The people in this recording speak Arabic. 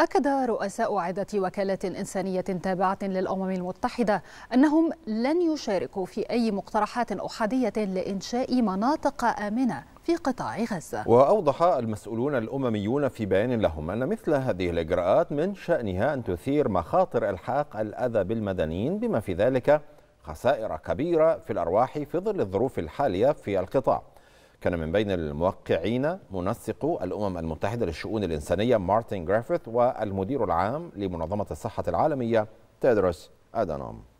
أكد رؤساء عدة وكالات إنسانية تابعة للأمم المتحدة أنهم لن يشاركوا في أي مقترحات أحادية لإنشاء مناطق آمنة في قطاع غزة وأوضح المسؤولون الأمميون في بيان لهم أن مثل هذه الإجراءات من شأنها أن تثير مخاطر إلحاق الأذى بالمدنيين بما في ذلك خسائر كبيرة في الأرواح في ظل الظروف الحالية في القطاع كان من بين الموقعين منسق الأمم المتحدة للشؤون الإنسانية مارتن جرافيث والمدير العام لمنظمة الصحة العالمية تيدروس أدانوم